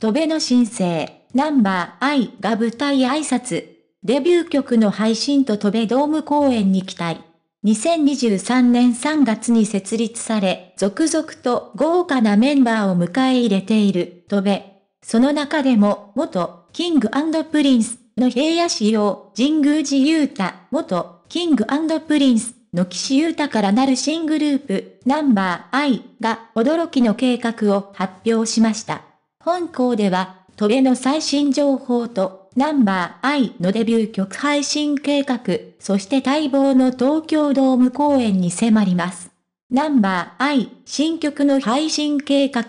戸辺の新生、ナンバーイが舞台挨拶。デビュー曲の配信と戸辺ドーム公演に期待。2023年3月に設立され、続々と豪華なメンバーを迎え入れている戸辺。その中でも、元、キングプリンスの平野仕様、神宮寺雄太、元、キングプリンスの岸優太からなる新グループ、ナンバーイが驚きの計画を発表しました。本校では、トゲの最新情報と、ナンバー I のデビュー曲配信計画、そして待望の東京ドーム公演に迫ります。ナンバー I 新曲の配信計画。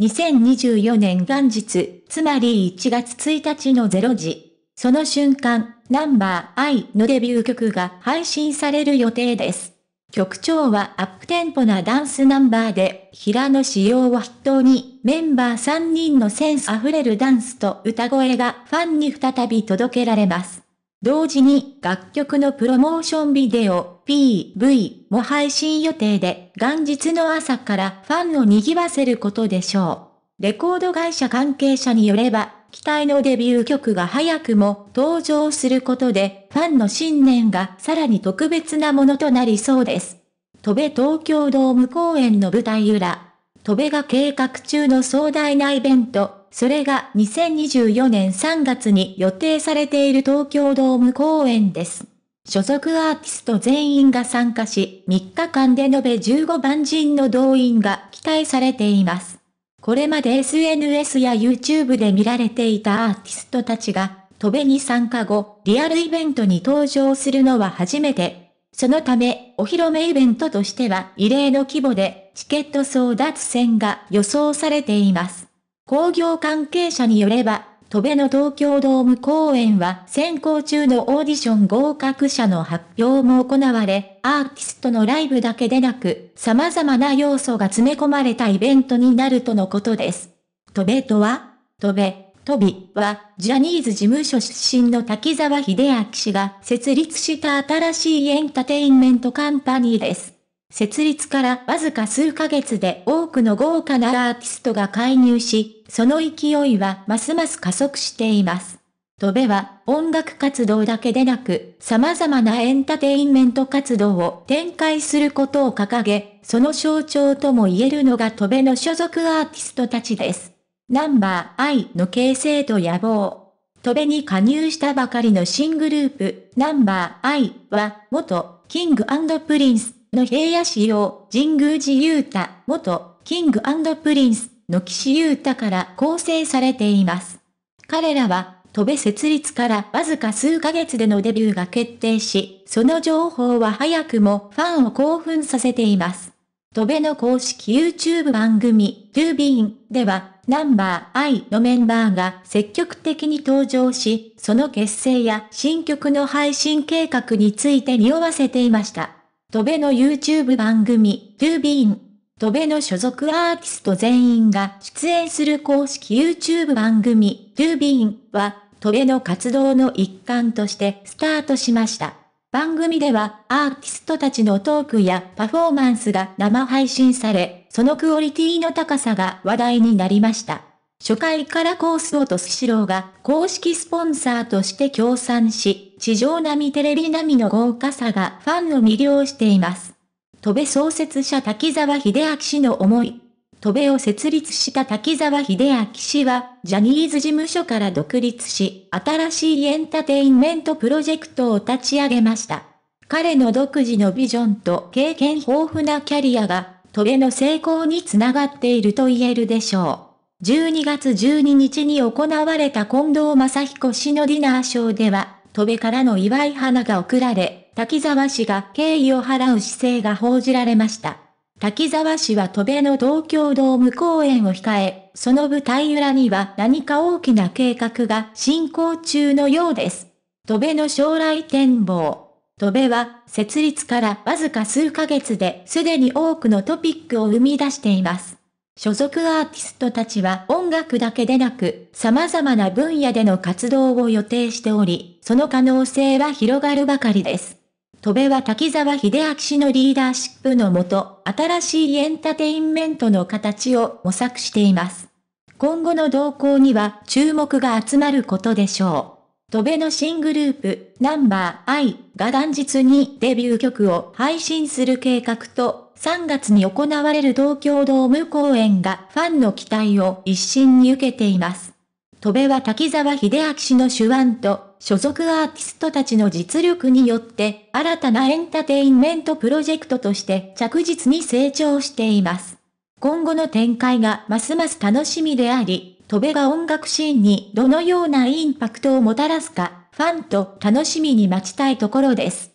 2024年元日、つまり1月1日の0時。その瞬間、ナンバー I のデビュー曲が配信される予定です。曲調はアップテンポなダンスナンバーで、平野紫耀を筆頭に、メンバー3人のセンス溢れるダンスと歌声がファンに再び届けられます。同時に楽曲のプロモーションビデオ PV も配信予定で元日の朝からファンを賑わせることでしょう。レコード会社関係者によれば期待のデビュー曲が早くも登場することで、ファンの信念がさらに特別なものとなりそうです。戸部東京ドーム公演の舞台裏。戸部が計画中の壮大なイベント、それが2024年3月に予定されている東京ドーム公演です。所属アーティスト全員が参加し、3日間で延べ15万人の動員が期待されています。これまで SNS や YouTube で見られていたアーティストたちが、飛べに参加後、リアルイベントに登場するのは初めて。そのため、お披露目イベントとしては異例の規模で、チケット争奪戦が予想されています。工業関係者によれば、戸部の東京ドーム公演は選考中のオーディション合格者の発表も行われ、アーティストのライブだけでなく、様々な要素が詰め込まれたイベントになるとのことです。戸部とは戸部。戸ビは、ジャニーズ事務所出身の滝沢秀明氏が設立した新しいエンターテインメントカンパニーです。設立からわずか数ヶ月で多くの豪華なアーティストが介入し、その勢いはますます加速しています。トベは音楽活動だけでなく、様々なエンターテインメント活動を展開することを掲げ、その象徴とも言えるのがトベの所属アーティストたちです。ナンバーアイの形成と野望。トベに加入したばかりの新グループ、ナンバーアイは、元、キングプリンスの平野市を、神宮寺雄太、元、キングプリンスの岸優太から構成されています。彼らは、戸部設立からわずか数ヶ月でのデビューが決定し、その情報は早くもファンを興奮させています。戸部の公式 YouTube 番組、トゥービーンでは、ナンバー I のメンバーが積極的に登場し、その結成や新曲の配信計画について匂わせていました。戸ベの YouTube 番組、ドゥービーン。戸ベの所属アーティスト全員が出演する公式 YouTube 番組、ドゥービーンは、戸ベの活動の一環としてスタートしました。番組では、アーティストたちのトークやパフォーマンスが生配信され、そのクオリティの高さが話題になりました。初回からコースをとスシローが公式スポンサーとして協賛し、地上並テレビ並みの豪華さがファンを魅了しています。戸部創設者滝沢秀明氏の思い。戸部を設立した滝沢秀明氏は、ジャニーズ事務所から独立し、新しいエンタテインメントプロジェクトを立ち上げました。彼の独自のビジョンと経験豊富なキャリアが、戸部の成功につながっていると言えるでしょう。12月12日に行われた近藤正彦氏のディナーショーでは、戸部からの祝い花が贈られ、滝沢氏が敬意を払う姿勢が報じられました。滝沢氏は戸部の東京ドーム公演を控え、その舞台裏には何か大きな計画が進行中のようです。戸部の将来展望。戸部は設立からわずか数ヶ月ですでに多くのトピックを生み出しています。所属アーティストたちは音楽だけでなく、様々な分野での活動を予定しており、その可能性は広がるばかりです。戸部は滝沢秀明氏のリーダーシップのもと、新しいエンターテインメントの形を模索しています。今後の動向には注目が集まることでしょう。戸ベの新グループ、ナンバー I が元日にデビュー曲を配信する計画と、3月に行われる東京ドーム公演がファンの期待を一身に受けています。戸部は滝沢秀明氏の手腕と、所属アーティストたちの実力によって、新たなエンターテインメントプロジェクトとして着実に成長しています。今後の展開がますます楽しみであり、戸部が音楽シーンにどのようなインパクトをもたらすか、ファンと楽しみに待ちたいところです。